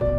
you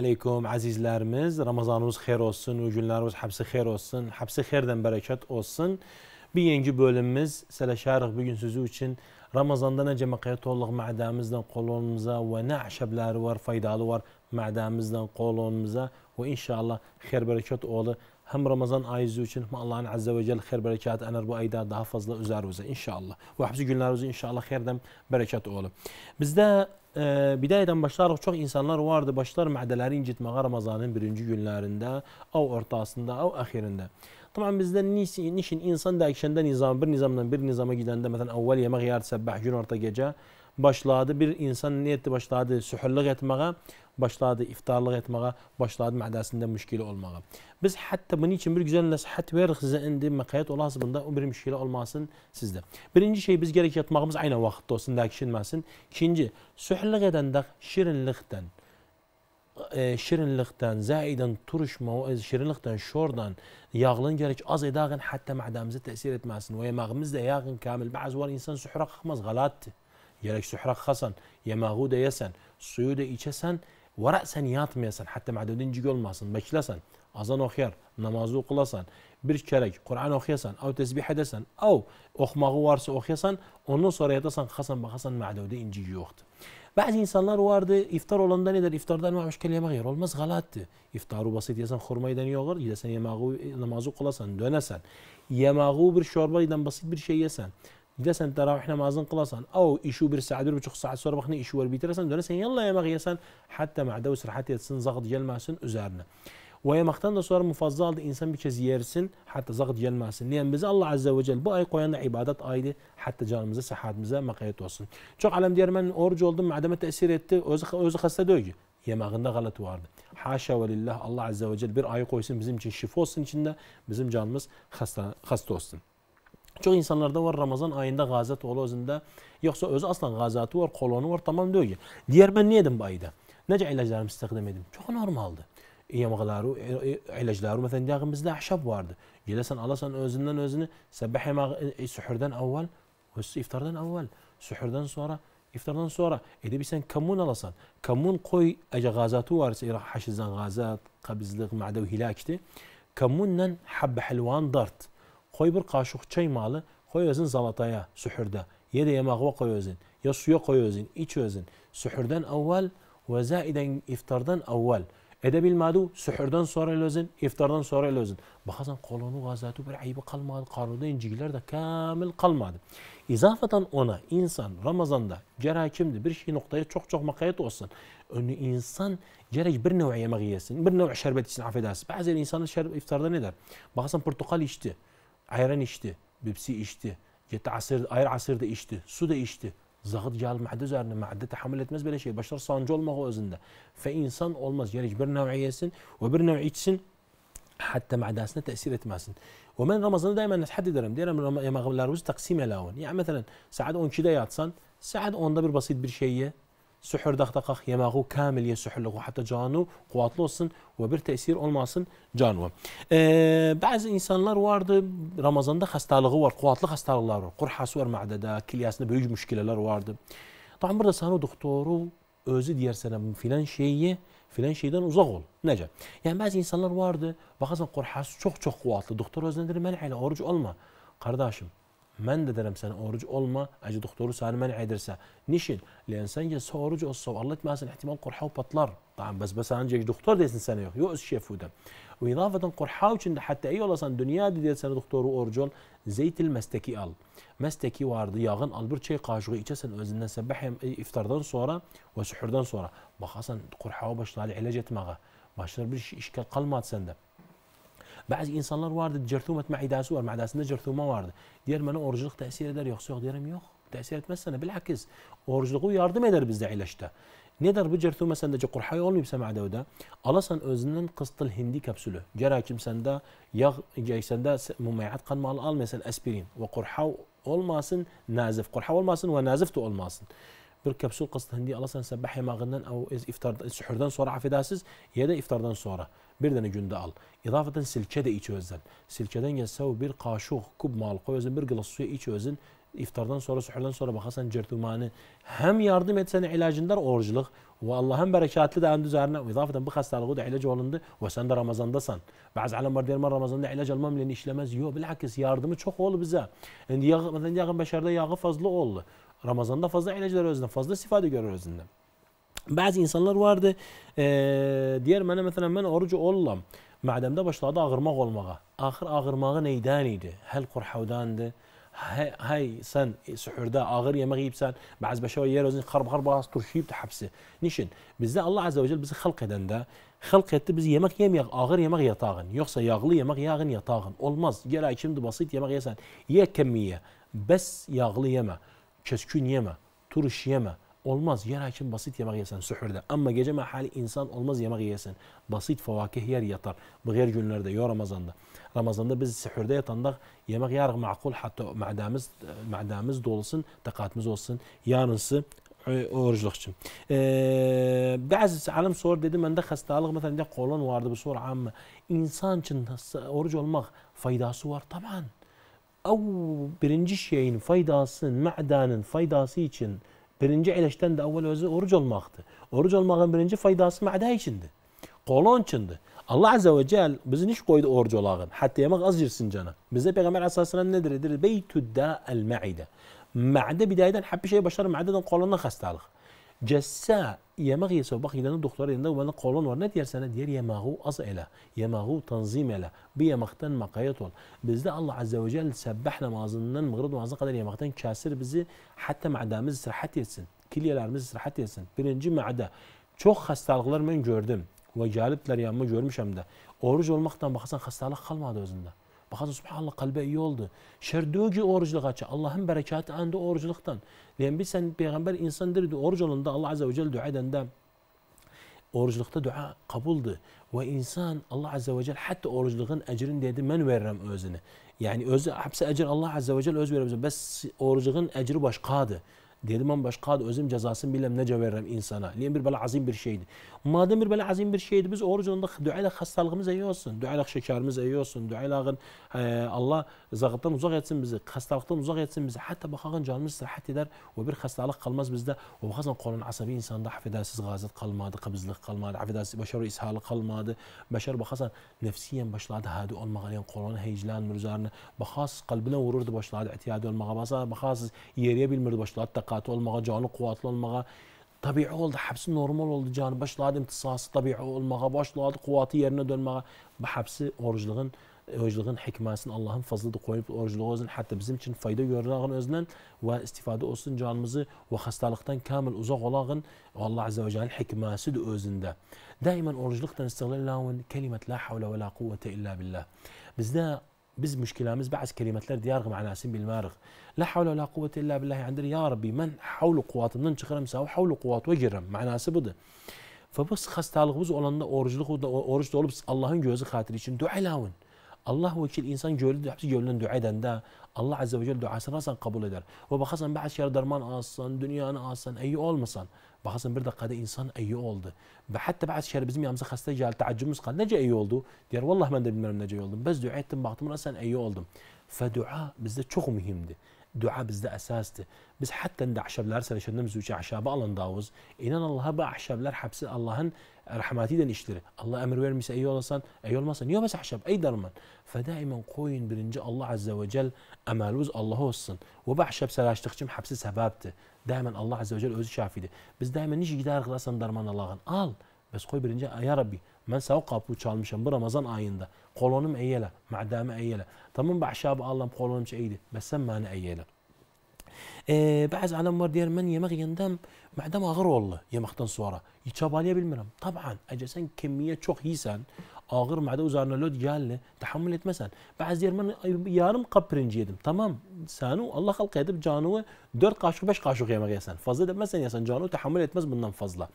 alaykum azizlarimiz ramazonimiz xayr bo'lsin u kunlarimiz hapsi xayr bo'lsin hapsi xayrdan barakat bo'lsin bugungi bo'limimiz sala sharih bugun sizi uchun ramazonda najamaqa to'liq ma'damizdan qo'lonimiza va na ashablari bor foydali bor ma'damizdan qo'lonimiza va inshaalloh xayr barakat o'li hem Ramazan ayızı için hem Allah'ın Azze ve Celle xeyr berekat ener bu ayda daha fazla üzerimize inşallah. Bu hepsi günlerimizi inşallah xeyirden berekat oğlu. Bizde e, bidayədən başlayaraq çox insanlar vardı, başlar mədələri incitməyə Ramazanın birinci günlərində, av ortasında, av əxirində. Tamam bizdə nisin, nişin insan dəyişəndə nizam, bir nizamdan bir nizama gedəndə, məsələn, əvvəl yemək yarı səbbəh, gün orta gecə başladı, bir insan niyyətli başladı sühürlüq etməyə, başladı iftarlık etmeye, başladı mədəsində müşkili olmağa. Biz hatta bunun için bir güzel nasihat verir size indi mekayet olasında o bir müşkili olmasın sizde. Birinci şey biz gerek yatmağımız aynı vaxtda olsun, dəkişilməsin. İkinci, sühürlük edəndə şirinlikdən, şirinlikten şirinlikdən, zəidən, turuşma, şirinlikdən, şordan, yağlın gerek az edağın hatta mədəmizə təsir etməsin. Və yemağımız da yağın kamil. Bazı var insan sühürə qalxmaz, qalatdır. Gerek sühürə qalxasan, yemağı da yesen, suyu da içesen, Vara sen yatmayasan, hatta madedinci olmasın, beklesen, azan okuyar, namazı okulasan, bir kerek Kur'an okuyasan, av tesbih edesen, av okumağı varsa okuyasan, ondan sonra yatasan, hasan bakasan madede inci yoktu. Bazı insanlar vardı, iftar olanda ne der? İftardan mamış kelime yer olmaz, galattı. İftarı basit yesen, hurmaydan yoğur, yesen yemeği, namazı okulasan, dönesen. Yemeği bir çorbaydan basit bir şey yesen. دەسەن تەراوح نەمازن قڵسان ئەو ئیش و برسعاد بچ ساعت سۆر بخنی ئیشوە بیترسن دەسن یڵە ئێمەغیسان حتى مەعدە و سرحاتێت سن زەغت جەلماسن ئوزارنە. ويمختن صور مفضل الإنسان بكز يرسن حتى زغد جل ماسن لأن بز الله عز وجل بأي قوين عبادات أيدي حتى canımıza sıhhatimize makayet olsun. Çok alem diğer ben orucu oldum mademe tesir etti özü, özü hasta dövgü. Yemeğinde galat vardı. Haşa ve lillah Allah Azze ve Celle bir ayı koysun bizim için şifa olsun içinde bizim canımız hasta, hasta olsun. Çox insanlarda var Ramazan ayında qazət ola özündə, yoxsa özü aslan qazəti var, kolonu var, tamam deyil. Deyər mən nə edim bu ayda? Necə əlaclarımı istiqdam edim? Çox normaldır. E, Yeməkləri, yəni, e, əlacları, məsələn, deyək bizdə əhşab vardı. Gedəsən alasan özündən özünü səbah yeməyi sühürdən əvvəl, iftardan əvvəl, sühürdən sonra iftardan sonra edib isən kommun alasan. Kommun qoy əgə qazatı varsa, iraq haşizdən qazat, qabizliq, mədə və hilakdir. Kommunla həbbə həlvan dart. Koy bir kaşık çay malı, koy özün zalataya, sühürde. Ye de yemeğe koy özün. Ya suya koy özün, iç özün. Sühürden evvel ve zaiden iftardan evvel. Edebil madu sühürden sonra elözün, iftardan sonra elözün. Bazen kolonu gazatı bir ayıbı kalmadı, karnuda incikler de kamil kalmadı. İzafeten ona insan Ramazan'da gerek kimdi bir şey noktaya çok çok makayet olsun. Önü insan gerek bir nev yemek yesin, bir nev şerbet içsin affedersin. Bazen insanın şerbet iftarda ne der? Bazen portakal içti ayran içti, bipsi içti, gitti asır, ayr asır da içti, su da içti. Zahıt geldi madde üzerine. Madde tahammül etmez böyle şey. Başlar sancı olmak o özünde. Fe insan olmaz. Yani bir nevi yesin ve bir nevi içsin. Hatta madasına tesir etmesin. ومن Ramazan'ı daima haddi ederim. Diyelim yemeğlerimizi taksim elawın. Yani mesela saat 12'de yatsan saat 10'da bir basit bir şey ye. Sühür daxtaqaq yemağı kamil ye sühürlüğü hatta canu kuvvetli olsun ve bir tesir olmasın canu. Ee, bazı insanlar vardı Ramazan'da hastalığı var, kuvvetli hastalıklar var. Kurhası var mədədə, kilyasında böyük müşkileler vardı. Tam burada sana doktoru özü deyər sənə filan şeyi filan şeydən uzaq ol. Necə? Yəni bəzi insanlar vardı, baxasan qorxası çox-çox qüvvətli. Doktor özünə deyir, mən hələ oruc olma. Qardaşım, mən də deyirəm sənə oruc olma, əgər doktoru səni mənə edirsə. Nişin? Ləyən sən gəlsə oruc olsa, Allah etməsin, ehtimal qorxav patlar. Tamam, bəs bəs ancaq doktor desin sənə yox. Yox, öz şefudə. Və ilavətən qorxav üçün də hətta iyi olasan, dünyada deyir sənə doktoru oruc ol, zeytil məstəki al. Məstəki vardı, yağın al, bir çay qaşığı içəsən özündən səbəh e, iftardan sonra və sühürdən sonra. Baxasan qorxav başlar ilac etməyə. Başlar bir iş, işkal qalmadı səndə. بعضی ئینسانلار واردت جرتومت مع داس وار مع داس نجرتومە واردە دیێرمەە ئۆرژق تاسیە دەر یخسیۆخ دێرم یخ تاسیێت مەسەنە بالعكس ئۆرژق و يدر دەربزدا عیلەشتە ندر بجرثو مثلا دج قرحي اولي بسمع دودا سن اوزنن قسط الهندي كبسوله جرا كم سندا يغ جاي سندا مميعات قن مال ال مثلا اسبرين وقرحاو اولماسن نازف قرحاو اولماسن ماسن ونازفت اولماسن بالكبسول قسط هندي سن سبح ما غنن او افتردن سحردن صورة عفداسز يدا افتردن صورة bir dənə gündə al. İdafətən silkə də iç özdən. Silkədən gəlsə o bir qaşıq, kub mal qoy özün, bir qılas suya iç özün. İftardan sonra, sühürdən sonra baxasan cırtmanı həm yardım et sənə ilacında orucluq və Allah həm bərəkətli də həm üzərinə idafətən bu xəstəliyi də ilac olundu və sən də Ramazandasan. Bəzi alimlər deyir, mən Ramazanda ilac almam ilə yəni işləməz. Yox, bilakis yardımı çox oldu bizə. İndi yağ, məsələn, yağın bəşərdə yağı fazla oldu. Ramazanda fazla ilaclar özündən, fazla istifadə görür özündən. بعضی انسانlar vardı e, diğer mene mesela ben orucu ollam mademde başladı ağırmak olmağa ahir ağırmağı neyden idi hel kurhavdandı هاي سن سحردا آخر يا مغيب سن بعز بشوا يروزن خرب خرب باس ترشيب تحبسه نشن بزا الله عز وجل بز خلق دندا خلق etti bizi yemek yemeyek ağır yemek yatağın yoksa yağlı yemek yağın yatağın olmaz gel şimdi basit yemek yesen ye kemiye bes yağlı yeme keskün yeme turş yeme Olmaz. Yer için basit yemek yesen sühürde. Ama gece mahali insan olmaz yemek yesen. Basit fevakih yer yatar. Bu günlerde, yo Ramazan'da. Ramazan'da biz sühürde yatandak yemek yarık makul hatta mədəmiz, mədəmiz dolusun, takatımız olsun. Yarınsı e, orucluq Bazı E, bəzi alim sorur, dedi məndə xəstəlik, məsələn, kolon vardı bu soru amma insan için oruc olmaq faydası var. Tamam. Av birinci şeyin faydasının, mədanın faydası için Birinci ilişten de evvel özü oruç olmaktı. Oruç olmağın birinci faydası ma'da içindi. Kolon içindi. Allah Azze ve Celle bizi niş koydu oruç olağın. Hatta yemek az girsin cana. Bize Peygamber Aleyhisselam nedir? da el-ma'ide. Ma'de bidayeden hep bir şey başlar. Ma'deden kolondan hastalık. جسا يمغ يسوبخ يدن دكتور يندو وانا قولون ورنت ير سنه ديال يماغو أسئلة يماغو تنظيم له ما مقايطول بزدا الله عز وجل سبحنا ما ظننا مغرض ما قدر يمختن كاسر بزي حتى مع دامز سرحت يسن kilyelerimiz sıhhat etsin. Birinci mədə çox xəstəliklər mən gördüm və gəliblər yanıma görmüşəm də. Oruc olmaqdan baxsan xəstəlik qalmadı özündə. Bakın subhanallah kalbe iyi oldu. Şer ki oruçluk açı. Allah'ın berekatı andı oruçluktan. Yani bir sen peygamber insandır diyor. Oruç olunda Allah azze ve celle dua eden de oruçlukta dua kabuldu. Ve insan Allah azze ve celle hatta oruçluğun ecrini dedi ben veririm özünü. Yani özü hepsi ecir Allah azze ve celle öz verir. Bes oruçluğun ecri başkadı. Dedim ben başka özüm cezasını bilmem nece veririm insana. Liyen bir bela azim bir şeydi. Madem bir belə azim bir şeydir, biz oruc onda dua ilə xəstəliyimiz əyi olsun, dua ilə şəkərimiz əyi olsun, dua ilə Allah zağıtdan uzaq etsin bizi, xəstəlikdən uzaq etsin bizi. Hətta baxağın canımız sıhhət edər və bir xəstəlik qalmaz bizdə. Və baxasan qolun əsəbi insanda hafidəsiz qazit qalmadı, qıbızlıq qalmadı, hafidəsiz bəşər ishalı qalmadı. Bəşər baxasan nefsiyen başladı hadi olmağa, yəni qolun heyclan mürzarını, baxas qalbinə vururdu başladı, etiyadı olmağa, baxas yeriyə bilmirdi başladı, təqatı olmağa, canı quvvatlı olmağa. tabii oldu. Hepsi normal oldu. Canı başladı imtisası tabii olmağa başladı. Kuvveti yerine dönmeye. Bu hepsi oruçluğun oruçluğun hikmesini Allah'ın fazladı koyup oruçluğu özün hatta bizim için fayda görülağın özünden ve istifade olsun canımızı ve hastalıktan kamil uzak olağın Allah Azze ve Celle'nin hikmesi de özünde. Daimen oruçluktan istiğlal kelime la havle ve la kuvvete illa billah. Bizde بز مشكله مز بعث كلمه لر ديار مع ناس بالمارغ لا حول ولا قوه الا بالله عند يا ربي من حول قوات من تخرم ساو حول قوات وجرم مع ناس بده فبس خست على غوز ولا اورجلو اورج دولب اللهن جوزي خاطر için دعاء لاون الله هو كل انسان جولد حتى جولن دعاء دا الله عز وجل دعاء راسا قبول در وبخصن بعد شهر درمان اصلا دنيا انا اصلا اي اول مثلا Bazen bir dakikada insan iyi oldu. Ve hatta bazı şeyler bizim yanımıza hasta geldi. Taaccümümüz kaldı. Nece iyi oldu? Diyor vallahi ben de bilmiyorum nece iyi oldum. Bez dua ettim baktım sen iyi oldum. Fe dua bizde çok mühimdi. Dua bizde esastı. Biz hatta de ahşablar seleşendim züce ahşabı alın davuz. İnan Allah'a bu ahşablar hepsi Allah'ın رحماتيدن اشتري الله امر وير مس ايول صن ايول ما صن بس حشب اي درمن فدائما قوين برنجا الله عز وجل امالوز الله هو الصن وبحشب سلاش تخشم حبس سبابته دائما الله عز وجل اوزي شافيده بس دائما نيجي جدار خلاص درمان الله غن قال بس قوي برنجا يا ربي من ساو قابو تشالمشم برمضان ايندا قولونم ايلا معدام ايلا من بعشاب الله بقولونم ايدي بس ما انا ايله إيه، بعض على مر ديال من يمغ يندم معدم اغر والله يمختن صوره يتشاباليا بالمرم طبعا اجسن كميه تشوخ هيسان اغر معدا وزارنا لود جاله تحملت مثلا بعض ديال من يارم قبرنج يدم تمام سانو الله خلق يدب جانو دور قاشو باش قاشو يمغ يسان فضل مثلا يسان جانو تحملت مثلا بالنم فضله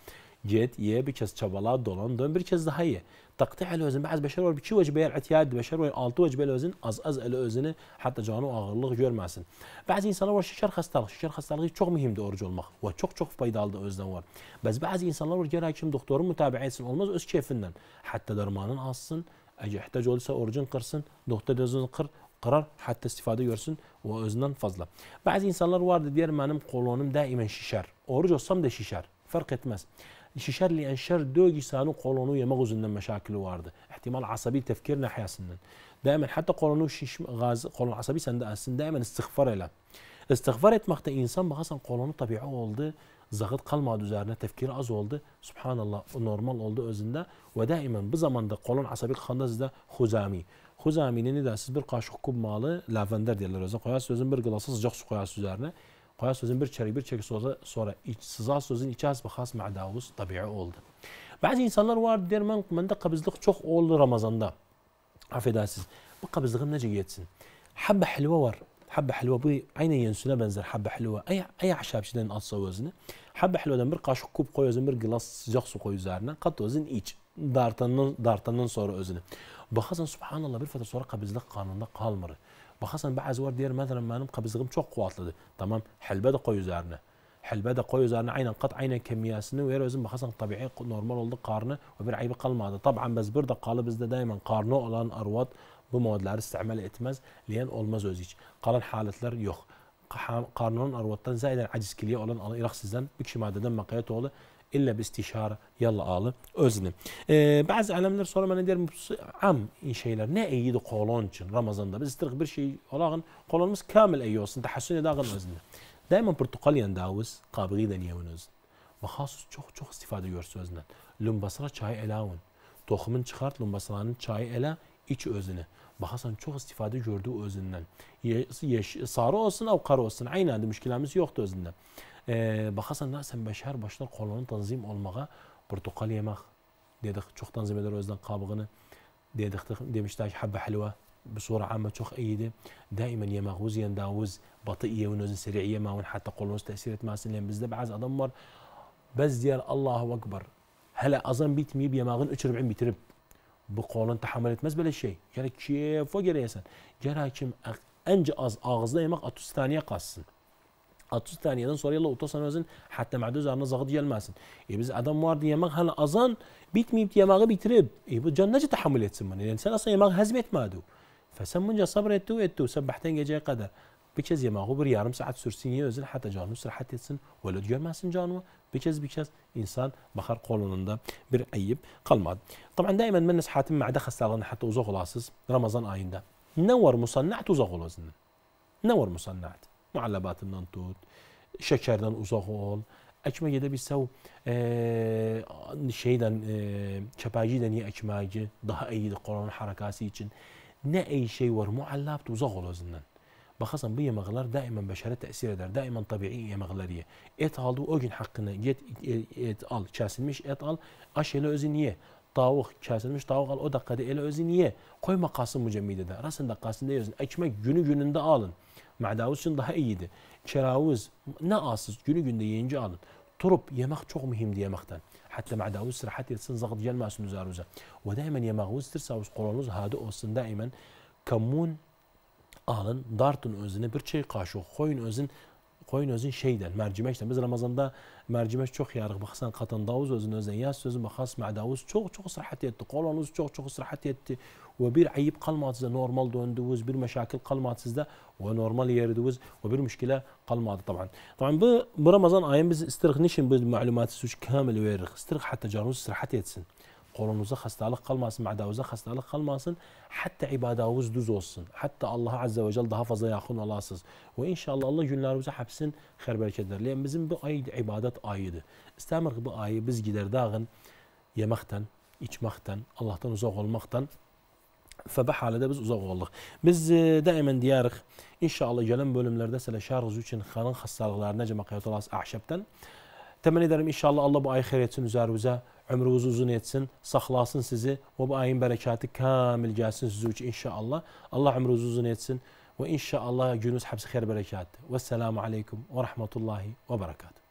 جيت يه بكز شبالات دولان دون بركز ضحية تقطيع الوزن بعد بشر ور بشي وجبه اعتياد بشر ور التو وجبه الوزن از از الوزن حتى جانو ağırlıq görməsin. Bəzi insanlar var şəkər hastalığı, şəkər xəstəliyi çox mühümdür oruc olmaq və çok çox faydalıdır özdən var. Bazı bəzi insanlar var gərək kim doktorun mütabiəsi olmaz öz keyfindən. hatta dərmanın azsın, əgər ehtiyac olsa orucun qırsın, doktor özünü kır قرار hatta istifade görsün ve özünden fazla. Bazı insanlar vardı diğer benim kolonum daimen şişer. Oruç olsam da şişer. Fark etmez. الشيشان اللي انشر دوجي سانو قولونو مغز من مشاكله واردة احتمال عصبي تفكيرنا Daimen hatta kolonu قولونو gaz, kolon قولون sende سندقسن Daimen استغفار ile استغفار etmekte insan bakarsan kolonu tabi'i oldu zahıt kalmadı üzerine tefkiri az oldu subhanallah normal oldu özünde ve daimen bu zamanda kolon asabi kanda sizde huzami huzamini ne dersiz bir kaşık kub malı lavender derler özüne koyarsınız özün bir gılası sıcak su koyarsınız üzerine Qoya sözün bir çeyrek bir çeyrek sonra, sonra iç, sıza sözün içi hasbı has ma'davuz tabi'i oldu. Bazı insanlar var der ben bende kabızlık çok oldu Ramazan'da. Affedersiniz. Bu kabızlığım nece geçsin? Habbe helva var. Habbe helva bu aynen yensüne benzer habbe helva. Ay, ay ahşapçiden atsa özünü. Habbe helvadan bir kaşık kup koy özün bir glas sıcak su koy üzerine. Kat özün iç. Dartandan, dartandan sonra özünü. Bakarsan subhanallah bir fədə sonra qabizlik qanında qalmır. بخاصة بعض زوار دير مثلا ما نبقى بزغم شو قوات لدي تمام حل بدا قوي زارنا حل بدا قوي زارنا عينا قط عينا كمياسنا ويا لازم بخاصة طبيعي نورمال ولد قارنا وبير عيب قل ماذا طبعا بس برد قالب بس دائما قارنو لان اروض بمواد لار استعمال اتمز لين اول ما زوجي قال الحالة لر يخ قارنون اروضتن زائدا عجز كلية ولان الله يرخص زن بكش ما دم مقياته إلا باستشارة يلا آلي أزني آه، بعض علمنر صورة من ندير عم إن شيلر نا أيدو قولون چن رمضان دا بزترق بر شيء ولاغن قولون مس كامل أيوس انت حسوني داغن أزني دائما برتقاليا داوس قابغي دنيا ونزن وخاصة چوخ چوخ استفادة يورسو أزني لنبصرة چاي ألاون توخمن چخارت لنبصران چاي ألا iç özüne. Bahasan çok istifade gördüğü o özünden. Yeş, sarı olsun av kara olsun. Aynı adı müşkilemiz yoktu özünden. Ee, bahasan da sen beşer başına kolonu tanzim olmağa portakal yemek dedik. Çok tanzim eder özden kabığını. Dedik demişler ki habbe helva بصورة عامة تخ أيدي دائما يا ماغوز يا نداوز ve ونوزن سريعية ما ونحتى hatta تأثيرات ما سنلين بزدا بعز bazı بس ديال الله أكبر هلا أظن بيت ميب يا ماغن 43 bitirip. بقولن تحملت مزبل شيء جرى كي فجر يسن جرى كم أنج أز أغزنا يمق أتوس ثانية قاسن أتوس ثانية دن صار يلا أتوسن وزن حتى معدوز أنا ماسن يلمسن يبز أدم وارد يمق هلا أزان بيت ميب تي يمق بيترب يبو جن نج تحملت سمن الإنسان يعني أصلا يمق هزمت مادو فسمن جا صبرت تو إتو سبحتين جاي قدر بچز یه ماهو بر یارم ساعت سرسینی özün hatta canını sırahat etsin ve görmesin canımı بكز بكز انسان بخر قولوندا bir ayıp kalmadı. Tabii daima ben hatim ma'da hastalarını hatta uzak olasız Ramazan ayında. Ne var musannat uzak olasın. Ne var musannat? Muallabatından tut, şekerden uzak ol, ekmeği de bir sev e, şeyden e, çepaciden ye ekmeği daha iyidir Kur'an harekası için. Ne iyi şey var muallab uzak Bakarsan bu yemekler daima beşere tesir eder. Daima tabii yemekler ye. Et aldı o gün hakkını git et, et al. Kesilmiş et al. Aş ele özü niye? Tavuk kesilmiş tavuk al o dakikada ele özü niye? Koyma kasım bu cemidede. Rasın dakikasında yiyorsun. Ekmek günü gününde alın. Mədavuz üçün daha iyidir. Keravuz ne alsız günü gündə yeyincə alın. Turub yemək çox mühimdir yeməkdən. Hətta mədavuz sirahət etsin, zaqt gəlməsin Ve Və yemek uzdırsa uz qolunuz hadi olsun daimən. Kamun alın, dartın özünü bir çay kaşığı koyun özün koyun özün şeyden, mercimekten. Biz Ramazan'da mercimek çok yarık Baxsan qatan davuz özün özün yaz sözün baxas mədavuz çok çok sıhhat etti. Kolonuz çok çok sıhhat etti. Ve bir ayıp kalmadı sizde normal döndüğünüz, bir meşakil kalmadı sizde ve normal yerdiğiniz ve bir müşkile kalmadı taban. Taban bu, bu Ramazan ayın biz istirq nişin biz malumatı suç kamil veririk. İstirq hatta canımız sıhhat etsin. Kolunuzda hastalık kalmasın, madavuza hastalık kalmasın. Hatta ibadavuz düz olsun. Hatta Allah Azze ve Celle daha fazla yakın olasız. Ve inşallah Allah günlerimizi hapsin xer berkederler. Yani bizim bu ay ibadet ayıdır. İstemir ki bu ayı biz gider dağın yemekten, içmekten, Allah'tan uzak olmaktan Fəbə halde biz uzak olduq. Biz e, daimən İnşallah inşallah bölümlerde bölümlərdə sələşarız üçün xanın xəstəlikləri necə məqiyyət olasın əhşəbdən. Təmən ederim. inşallah Allah bu ayı xeyriyyət üçün üzərimizə Ömrünüz uzun etsin, saklasın sizi. Ve bu ayın berekatı kamil gelsin sizi için inşallah. Allah ömrünüz uzun etsin. Ve inşallah gününüz hepsi hayır berekatı. salamu aleyküm ve rahmetullahi ve berekatı.